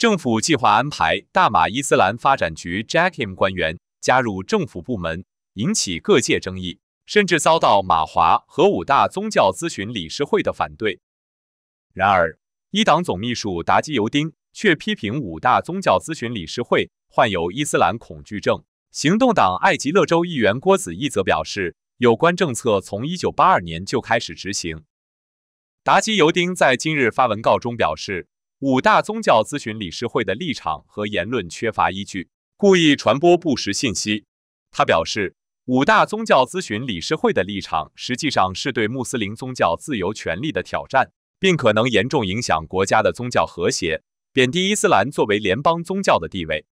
政府计划安排大马伊斯兰发展局 （JAKIM） c 官员加入政府部门，引起各界争议，甚至遭到马华和五大宗教咨询理事会的反对。然而，一党总秘书达基尤丁却批评五大宗教咨询理事会患有伊斯兰恐惧症。行动党艾吉勒州议员郭子义则表示，有关政策从1982年就开始执行。达基尤丁在今日发文告中表示。五大宗教咨询理事会的立场和言论缺乏依据，故意传播不实信息。他表示，五大宗教咨询理事会的立场实际上是对穆斯林宗教自由权利的挑战，并可能严重影响国家的宗教和谐，贬低伊斯兰作为联邦宗教的地位。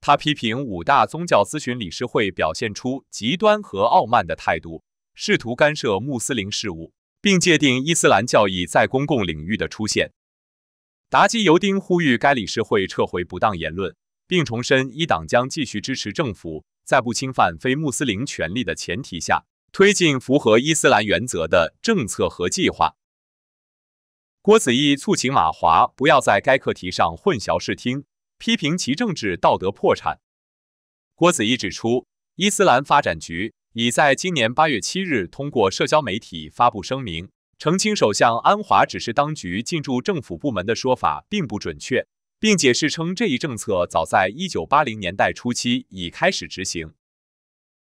他批评五大宗教咨询理事会表现出极端和傲慢的态度，试图干涉穆斯林事务，并界定伊斯兰教义在公共领域的出现。达基尤丁呼吁该理事会撤回不当言论，并重申一党将继续支持政府，在不侵犯非穆斯林权利的前提下，推进符合伊斯兰原则的政策和计划。郭子仪促请马华不要在该课题上混淆视听，批评其政治道德破产。郭子仪指出，伊斯兰发展局已在今年8月7日通过社交媒体发布声明。澄清首相安华只是当局进驻政府部门的说法并不准确，并解释称这一政策早在1980年代初期已开始执行。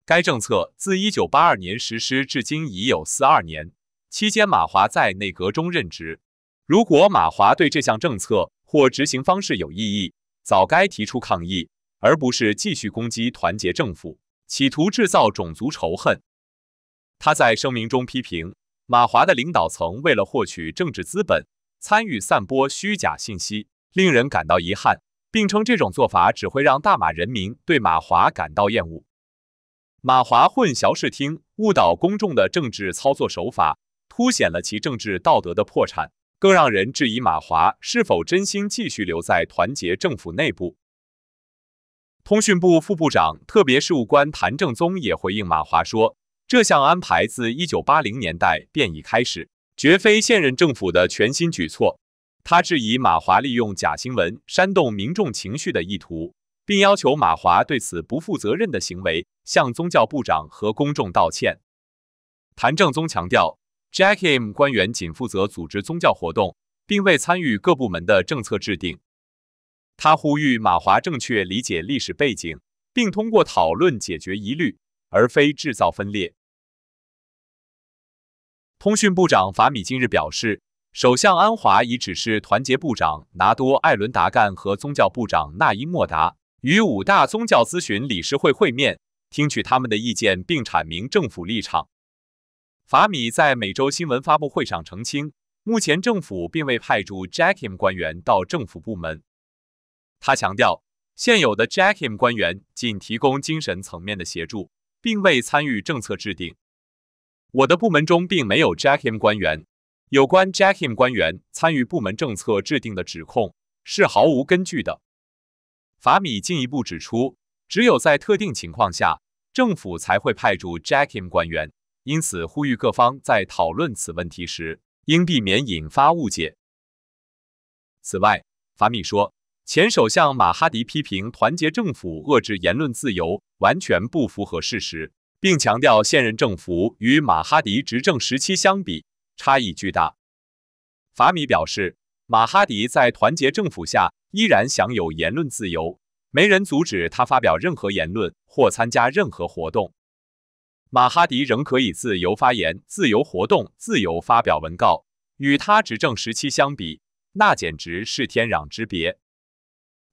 该政策自1982年实施至今已有42年，期间马华在内阁中任职。如果马华对这项政策或执行方式有异议，早该提出抗议，而不是继续攻击团结政府，企图制造种族仇恨。他在声明中批评。马华的领导层为了获取政治资本，参与散播虚假信息，令人感到遗憾，并称这种做法只会让大马人民对马华感到厌恶。马华混淆视听、误导公众的政治操作手法，凸显了其政治道德的破产，更让人质疑马华是否真心继续留在团结政府内部。通讯部副部长、特别事务官谭正宗也回应马华说。这项安排自1980年代便已开始，绝非现任政府的全新举措。他质疑马华利用假新闻煽动民众情绪的意图，并要求马华对此不负责任的行为向宗教部长和公众道歉。谭正宗强调，Jackim 官员仅负责组织宗教活动，并未参与各部门的政策制定。他呼吁马华正确理解历史背景，并通过讨论解决疑虑，而非制造分裂。通讯部长法米今日表示，首相安华已指示团结部长拿多艾伦达干和宗教部长纳伊莫达与五大宗教咨询理事会会面，听取他们的意见并阐明政府立场。法米在每周新闻发布会上澄清，目前政府并未派驻 Jackim 官员到政府部门。他强调，现有的 Jackim 官员仅提供精神层面的协助，并未参与政策制定。我的部门中并没有 Jackim 官员。有关 Jackim 官员参与部门政策制定的指控是毫无根据的。法米进一步指出，只有在特定情况下，政府才会派驻 Jackim 官员，因此呼吁各方在讨论此问题时应避免引发误解。此外，法米说，前首相马哈迪批评团结政府遏制言论自由，完全不符合事实。并强调，现任政府与马哈迪执政时期相比，差异巨大。法米表示，马哈迪在团结政府下依然享有言论自由，没人阻止他发表任何言论或参加任何活动。马哈迪仍可以自由发言、自由活动、自由发表文告。与他执政时期相比，那简直是天壤之别。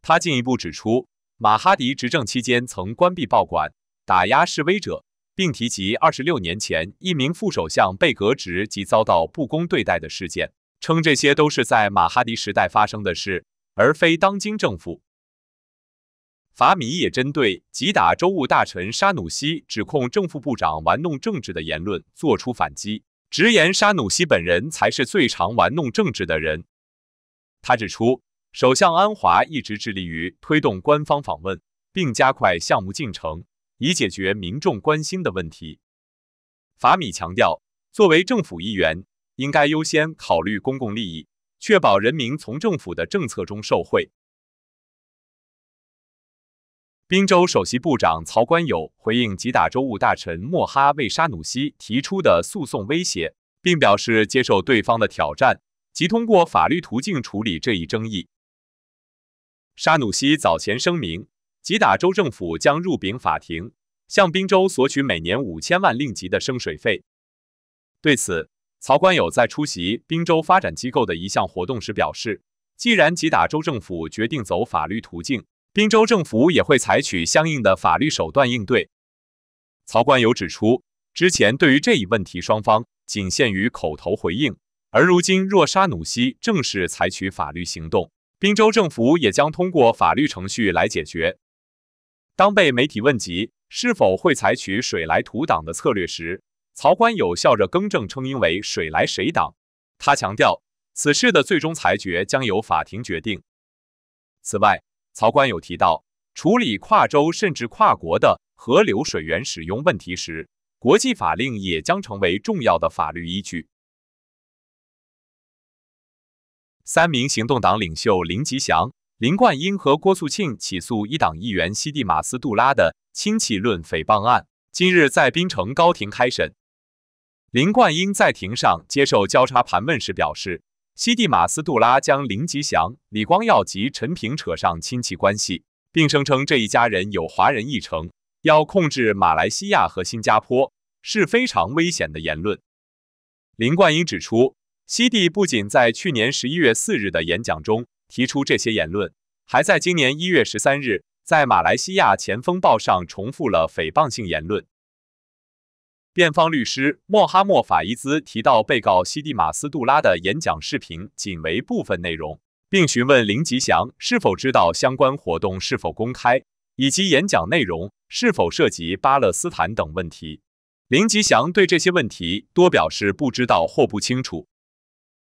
他进一步指出，马哈迪执政期间曾关闭报馆、打压示威者。并提及二十六年前一名副首相被革职及遭到不公对待的事件，称这些都是在马哈迪时代发生的事，而非当今政府。法米也针对击打州务大臣沙努西指控政副部长玩弄政治的言论作出反击，直言沙努西本人才是最常玩弄政治的人。他指出，首相安华一直致力于推动官方访问，并加快项目进程。以解决民众关心的问题。法米强调，作为政府一员，应该优先考虑公共利益，确保人民从政府的政策中受惠。宾州首席部长曹官友回应吉达州务大臣莫哈为沙努西提出的诉讼威胁，并表示接受对方的挑战，即通过法律途径处理这一争议。沙努西早前声明。吉打州政府将入禀法庭，向宾州索取每年五千万令吉的升水费。对此，曹官友在出席宾州发展机构的一项活动时表示，既然吉打州政府决定走法律途径，宾州政府也会采取相应的法律手段应对。曹官友指出，之前对于这一问题，双方仅限于口头回应，而如今若沙努西正式采取法律行动，宾州政府也将通过法律程序来解决。当被媒体问及是否会采取“水来土挡”的策略时，曹官友笑着更正称应为“水来水挡”。他强调，此事的最终裁决将由法庭决定。此外，曹官友提到，处理跨州甚至跨国的河流水源使用问题时，国际法令也将成为重要的法律依据。三名行动党领袖林吉祥。林冠英和郭素庆起诉一党议员西蒂马斯杜拉的亲戚论诽谤案，今日在槟城高庭开审。林冠英在庭上接受交叉盘问时表示，西蒂马斯杜拉将林吉祥、李光耀及陈平扯上亲戚关系，并声称这一家人有华人议程，要控制马来西亚和新加坡是非常危险的言论。林冠英指出，西蒂不仅在去年十一月四日的演讲中。提出这些言论，还在今年一月十三日，在马来西亚《前风暴》上重复了诽谤性言论。辩方律师莫哈莫法伊兹提到，被告西蒂马斯杜拉的演讲视频仅为部分内容，并询问林吉祥是否知道相关活动是否公开，以及演讲内容是否涉及巴勒斯坦等问题。林吉祥对这些问题多表示不知道或不清楚。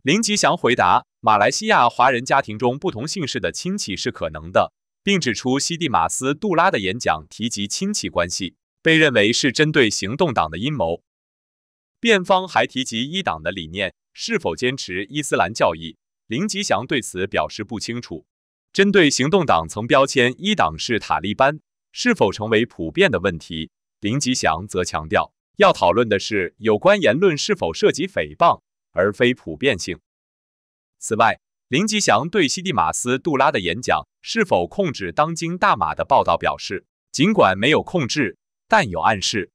林吉祥回答。马来西亚华人家庭中不同姓氏的亲戚是可能的，并指出西蒂马斯杜拉的演讲提及亲戚关系被认为是针对行动党的阴谋。辩方还提及一党的理念是否坚持伊斯兰教义，林吉祥对此表示不清楚。针对行动党曾标签一党是塔利班是否成为普遍的问题，林吉祥则强调要讨论的是有关言论是否涉及诽谤，而非普遍性。此外，林吉祥对西蒂马斯杜拉的演讲是否控制当今大马的报道表示，尽管没有控制，但有暗示。